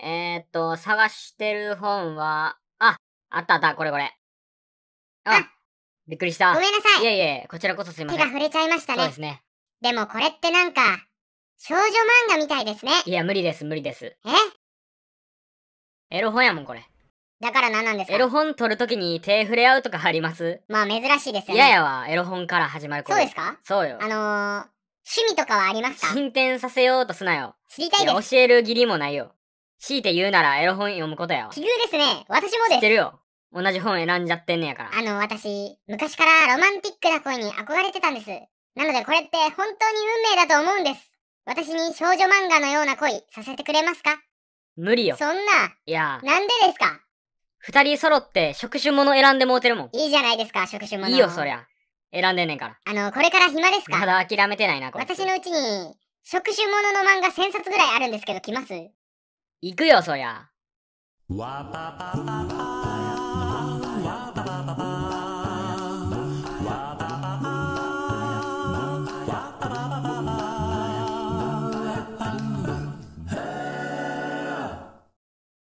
えー、っと、探してる本は、あ、あったあった、これこれ。あ、あびっくりした。ごめんなさい。いえいえ、こちらこそすいません。手が触れちゃいましたね。そうですね。でもこれってなんか、少女漫画みたいですね。いや、無理です、無理です。えエロ本やもん、これ。だから何なんですかエロ本取るときに手触れ合うとかありますまあ珍しいですよね。いややわ、エロ本から始まるそうですかそうよ。あのー、趣味とかはありますか進展させようとすなよ。知りたいです。教える義理もないよ。強いて言うならエロ本読むことやわ。奇遇ですね。私もです。知ってるよ。同じ本選んじゃってんねやから。あの、私、昔からロマンティックな恋に憧れてたんです。なのでこれって本当に運命だと思うんです。私に少女漫画のような恋させてくれますか無理よ。そんな。いや。なんでですか二人揃って職種もの選んでもうてるもん。いいじゃないですか、職種もいいよ、そりゃ。選んでんねんから。あの、これから暇ですかまだ諦めてないな、これ。私のうちに、職種ものの漫画1000冊ぐらいあるんですけど、来ます行くよ、そりゃ。わぱぱぱぱぱぱぱ